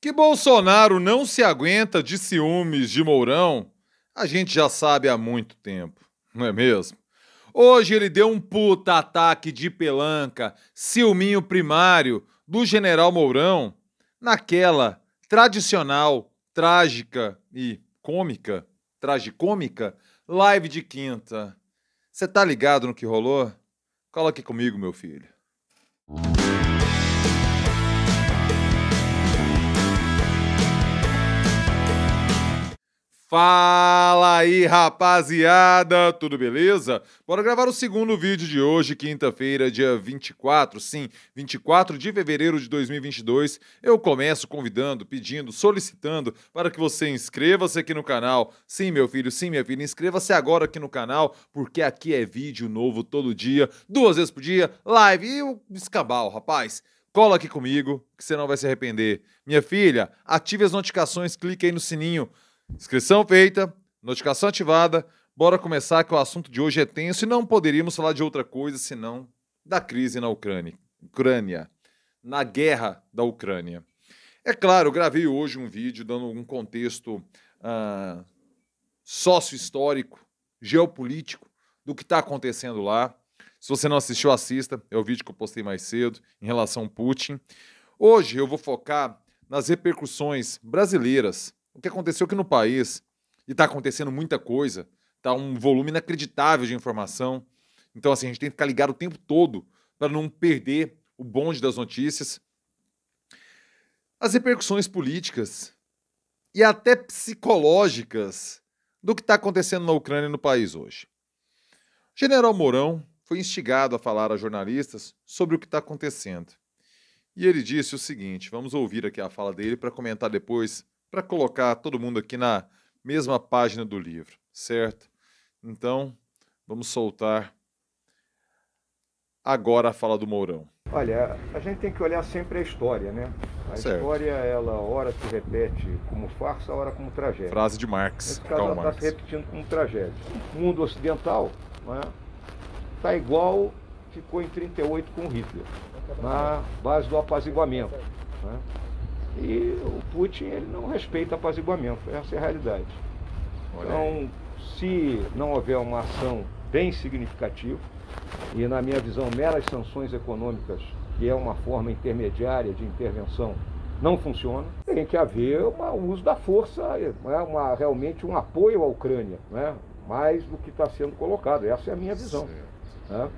Que Bolsonaro não se aguenta de ciúmes de Mourão, a gente já sabe há muito tempo, não é mesmo? Hoje ele deu um puta ataque de pelanca, ciúminho primário do general Mourão, naquela tradicional, trágica e cômica, tragicômica, live de quinta. Você tá ligado no que rolou? Coloque aqui comigo, meu filho. Fala aí, rapaziada! Tudo beleza? Bora gravar o segundo vídeo de hoje, quinta-feira, dia 24, sim, 24 de fevereiro de 2022. Eu começo convidando, pedindo, solicitando para que você inscreva-se aqui no canal. Sim, meu filho, sim, minha filha, inscreva-se agora aqui no canal, porque aqui é vídeo novo todo dia, duas vezes por dia, live e o escabal, rapaz. Cola aqui comigo, que você não vai se arrepender. Minha filha, ative as notificações, clique aí no sininho. Inscrição feita, notificação ativada. Bora começar que o assunto de hoje é tenso e não poderíamos falar de outra coisa senão da crise na Ucrânia, Ucrânia na guerra da Ucrânia. É claro, eu gravei hoje um vídeo dando um contexto ah, sócio-histórico, geopolítico do que está acontecendo lá. Se você não assistiu, assista. É o vídeo que eu postei mais cedo em relação ao Putin. Hoje eu vou focar nas repercussões brasileiras o que aconteceu é que no país, e está acontecendo muita coisa, está um volume inacreditável de informação. Então, assim, a gente tem que ficar ligado o tempo todo para não perder o bonde das notícias. As repercussões políticas e até psicológicas do que está acontecendo na Ucrânia e no país hoje. General Mourão foi instigado a falar a jornalistas sobre o que está acontecendo. E ele disse o seguinte: vamos ouvir aqui a fala dele para comentar depois para colocar todo mundo aqui na mesma página do livro, certo? Então, vamos soltar agora a fala do Mourão. Olha, a gente tem que olhar sempre a história, né? A certo. história, ela ora se repete como farsa, ora como tragédia. Frase de Marx. Nesse caso, Karl ela está se repetindo como tragédia. O mundo ocidental está é? igual ficou em 1938 com Hitler, na base do apaziguamento. Né? E o Putin ele não respeita apaziguamento, essa é a realidade. Então, se não houver uma ação bem significativa, e na minha visão, meras sanções econômicas, que é uma forma intermediária de intervenção, não funciona, tem que haver um uso da força, uma, né, uma, realmente um apoio à Ucrânia, né? mais do que está sendo colocado. Essa é a minha visão. Né?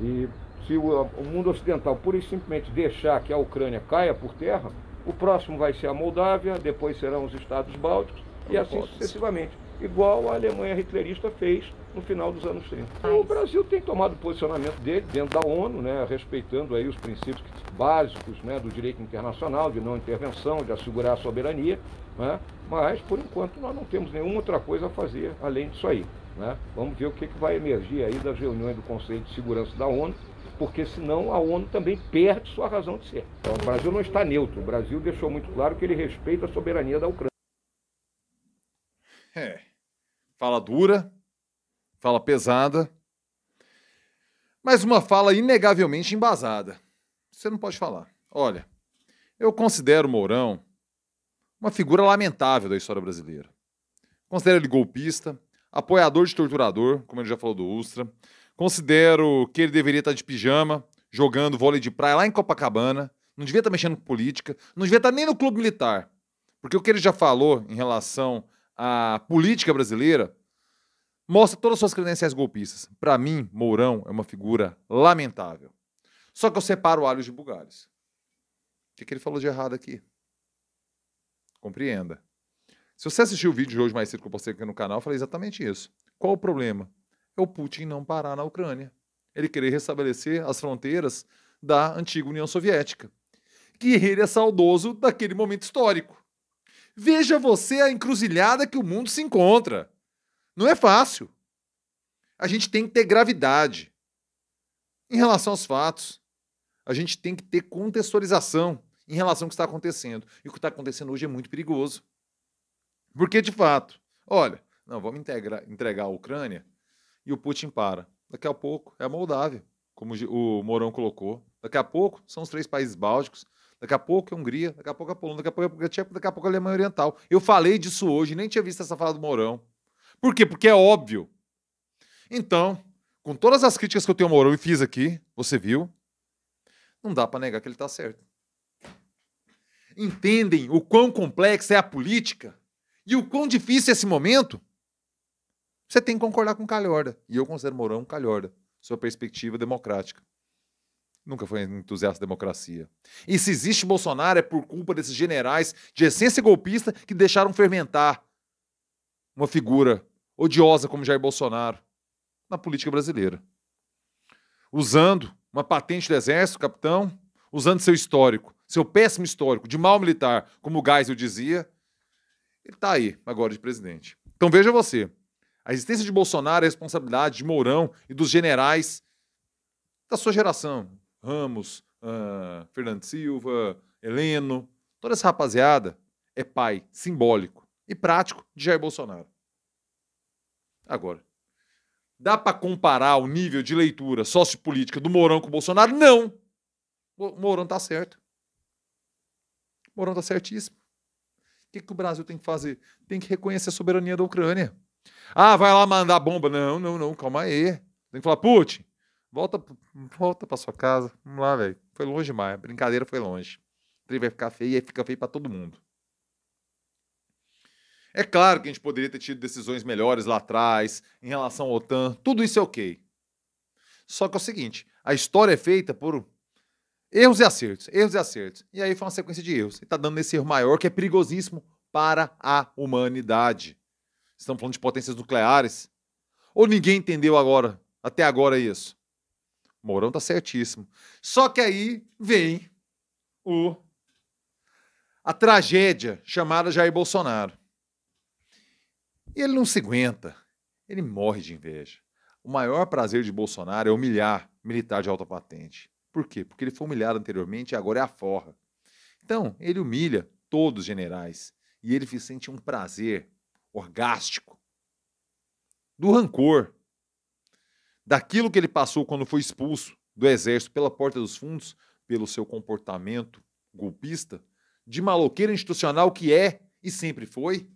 E se o, o mundo ocidental pura e simplesmente deixar que a Ucrânia caia por terra, o próximo vai ser a Moldávia, depois serão os Estados Bálticos e assim sucessivamente. Igual a Alemanha hitlerista fez no final dos anos 30. O Brasil tem tomado o posicionamento dele dentro da ONU, né, respeitando aí os princípios básicos né, do direito internacional, de não intervenção, de assegurar a soberania, né, mas por enquanto nós não temos nenhuma outra coisa a fazer além disso aí. Né? Vamos ver o que, que vai emergir aí das reuniões do Conselho de Segurança da ONU, porque senão a ONU também perde sua razão de ser. Então, o Brasil não está neutro. O Brasil deixou muito claro que ele respeita a soberania da Ucrânia. É. Fala dura, fala pesada, mas uma fala inegavelmente embasada. Você não pode falar. Olha, eu considero Mourão uma figura lamentável da história brasileira. Considero ele golpista, apoiador de torturador, como ele já falou do Ustra, Considero que ele deveria estar tá de pijama, jogando vôlei de praia lá em Copacabana. Não devia estar tá mexendo com política. Não devia estar tá nem no clube militar. Porque o que ele já falou em relação à política brasileira mostra todas as suas credenciais golpistas. Para mim, Mourão é uma figura lamentável. Só que eu separo alhos de bugalhos. O que, que ele falou de errado aqui? Compreenda. Se você assistiu o vídeo de hoje mais cedo que eu postei aqui no canal, eu falei exatamente isso. Qual o problema? é o Putin não parar na Ucrânia. Ele querer restabelecer as fronteiras da antiga União Soviética. Que ele é saudoso daquele momento histórico. Veja você a encruzilhada que o mundo se encontra. Não é fácil. A gente tem que ter gravidade em relação aos fatos. A gente tem que ter contextualização em relação ao que está acontecendo. E o que está acontecendo hoje é muito perigoso. Porque, de fato, olha, não, vamos entregar a Ucrânia e o Putin para. Daqui a pouco é a Moldávia, como o Mourão colocou. Daqui a pouco são os três países bálticos. Daqui a pouco é a Hungria, daqui a pouco é a Polônia, daqui a pouco é a Tcheca, daqui a pouco é a Alemanha Oriental. Eu falei disso hoje, nem tinha visto essa fala do Mourão. Por quê? Porque é óbvio. Então, com todas as críticas que eu tenho ao Mourão e fiz aqui, você viu, não dá para negar que ele está certo. Entendem o quão complexa é a política e o quão difícil é esse momento? Você tem que concordar com Calhorda. E eu considero Mourão um Calhorda, sua perspectiva democrática. Nunca foi entusiasta da democracia. E se existe Bolsonaro é por culpa desses generais de essência golpista que deixaram fermentar uma figura odiosa como Jair Bolsonaro na política brasileira. Usando uma patente do Exército, capitão, usando seu histórico, seu péssimo histórico de mal militar, como o Geisel dizia, ele está aí agora de presidente. Então veja você, a existência de Bolsonaro é responsabilidade de Mourão e dos generais da sua geração. Ramos, uh, Fernando Silva, Heleno, toda essa rapaziada é pai simbólico e prático de Jair Bolsonaro. Agora, dá para comparar o nível de leitura sociopolítica do Mourão com o Bolsonaro? Não! O Mourão tá certo. O Mourão tá certíssimo. O que, que o Brasil tem que fazer? Tem que reconhecer a soberania da Ucrânia. Ah, vai lá mandar bomba. Não, não, não, calma aí. Tem que falar, Putin, volta, volta para sua casa. Vamos lá, velho. Foi longe demais. A brincadeira foi longe. O vai ficar feio e aí fica feio para todo mundo. É claro que a gente poderia ter tido decisões melhores lá atrás, em relação à OTAN. Tudo isso é ok. Só que é o seguinte: a história é feita por erros e acertos, erros e acertos. E aí foi uma sequência de erros. E tá dando esse erro maior que é perigosíssimo para a humanidade. Estamos falando de potências nucleares. Ou ninguém entendeu agora, até agora é isso? Mourão tá certíssimo. Só que aí vem o a tragédia chamada Jair Bolsonaro. E ele não se aguenta. Ele morre de inveja. O maior prazer de Bolsonaro é humilhar militar de alta patente. Por quê? Porque ele foi humilhado anteriormente e agora é a forra. Então, ele humilha todos os generais. E ele sente um prazer orgástico, do rancor, daquilo que ele passou quando foi expulso do exército pela porta dos fundos, pelo seu comportamento golpista, de maloqueiro institucional que é e sempre foi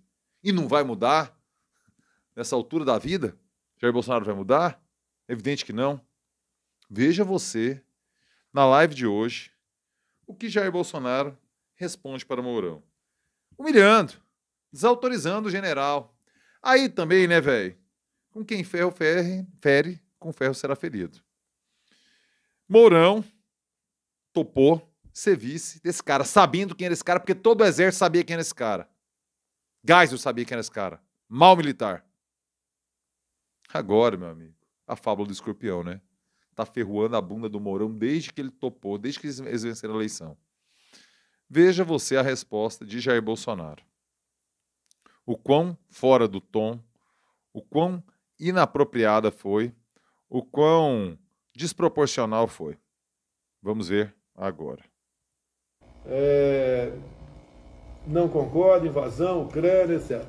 e não vai mudar nessa altura da vida. Jair Bolsonaro vai mudar? Evidente que não. Veja você na live de hoje o que Jair Bolsonaro responde para Mourão. Humilhando desautorizando o general. Aí também, né, velho? Com quem ferro ferre, fere, com ferro será ferido. Mourão topou ser vice desse cara, sabendo quem era esse cara, porque todo o exército sabia quem era esse cara. eu sabia quem era esse cara. Mal militar. Agora, meu amigo, a fábula do escorpião, né? Tá ferruando a bunda do Mourão desde que ele topou, desde que eles venceram a eleição. Veja você a resposta de Jair Bolsonaro o quão fora do tom, o quão inapropriada foi, o quão desproporcional foi. Vamos ver agora. É... Não concorda, invasão, Ucrânia, etc.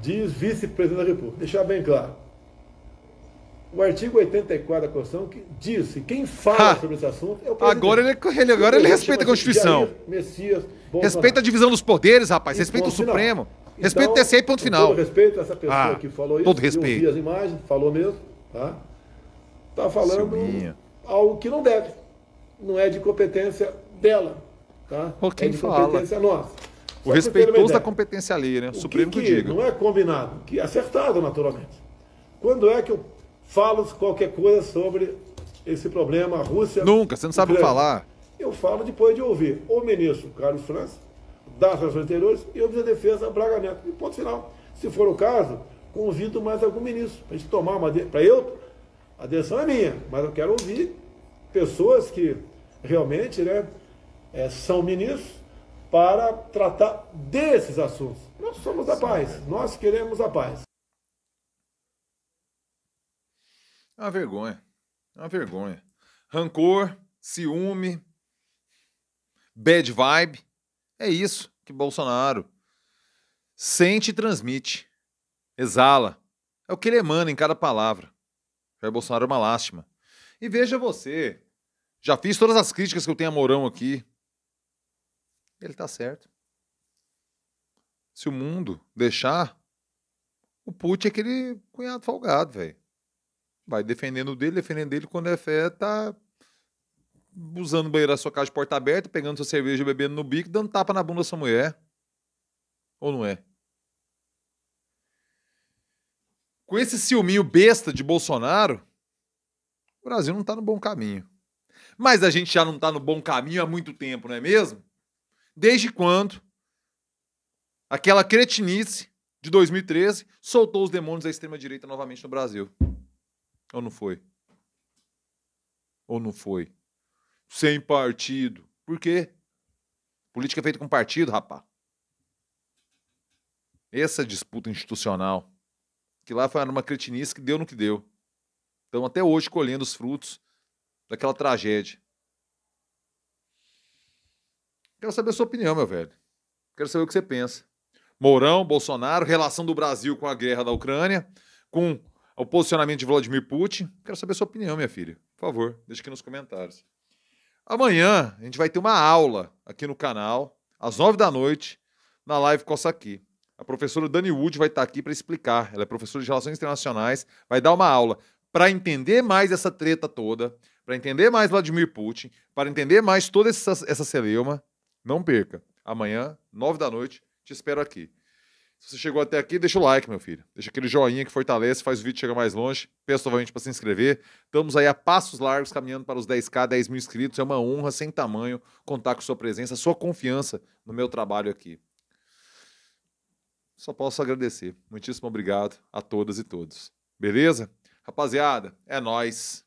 Diz vice-presidente da República. Deixar bem claro o artigo 84 da Constituição que diz que quem fala ah, sobre esse assunto é o Agora ele, é ele agora ele respeita a Constituição. Messias, respeita a divisão dos poderes, rapaz. E respeita o Supremo. Então, respeita o TCE, ponto final. Todo respeito a essa pessoa ah, que falou isso. Todo respeito. vi as imagens, falou mesmo. Tá, tá falando algo que não deve. Não é de competência dela. Tá? Pô, quem é de fala? competência nossa. o respeitoso da competência alheia, né? O Supremo que, que, que diga. Não é combinado, que é acertado, naturalmente. Quando é que eu falo qualquer coisa sobre esse problema, a Rússia. Nunca, você não sabe falar. Eu falo depois de ouvir o ministro Carlos França, das relações anteriores, e o ministro da Defesa, Braga Neto. E ponto final. Se for o caso, convido mais algum ministro para a gente tomar uma. Para eu, a decisão é minha, mas eu quero ouvir pessoas que realmente né, é, são ministros para tratar desses assuntos. Nós somos da paz, nós queremos a paz. É uma vergonha. É uma vergonha. Rancor, ciúme, bad vibe. É isso que Bolsonaro sente e transmite. Exala. É o que ele emana em cada palavra. Jair é Bolsonaro é uma lástima. E veja você. Já fiz todas as críticas que eu tenho a Mourão aqui. Ele tá certo. Se o mundo deixar, o Putin é aquele cunhado folgado, velho. Vai defendendo dele, defendendo dele, quando é fé, tá usando o banheiro da sua casa de porta aberta, pegando sua cerveja, bebendo no bico, dando tapa na bunda da sua mulher. Ou não é? Com esse ciúminho besta de Bolsonaro, o Brasil não tá no bom caminho. Mas a gente já não tá no bom caminho há muito tempo, não é mesmo? Desde quando aquela cretinice de 2013 soltou os demônios da extrema-direita novamente no Brasil? Ou não foi? Ou não foi? Sem partido. Por quê? Política é feita com partido, rapá. Essa disputa institucional, que lá foi uma cretinice que deu no que deu. Então, até hoje, colhendo os frutos daquela tragédia. Quero saber a sua opinião, meu velho. Quero saber o que você pensa. Mourão, Bolsonaro, relação do Brasil com a guerra da Ucrânia, com ao posicionamento de Vladimir Putin. Quero saber a sua opinião, minha filha. Por favor, deixa aqui nos comentários. Amanhã a gente vai ter uma aula aqui no canal, às nove da noite, na live aqui. A professora Dani Wood vai estar aqui para explicar. Ela é professora de Relações Internacionais, vai dar uma aula para entender mais essa treta toda, para entender mais Vladimir Putin, para entender mais toda essa, essa celeuma. Não perca. Amanhã, nove da noite, te espero aqui. Se você chegou até aqui, deixa o like, meu filho. Deixa aquele joinha que fortalece, faz o vídeo chegar mais longe. Pessoalmente, para se inscrever. Estamos aí a passos largos, caminhando para os 10k, 10 mil inscritos. É uma honra sem tamanho contar com sua presença, sua confiança no meu trabalho aqui. Só posso agradecer. Muitíssimo obrigado a todas e todos. Beleza? Rapaziada, é nós.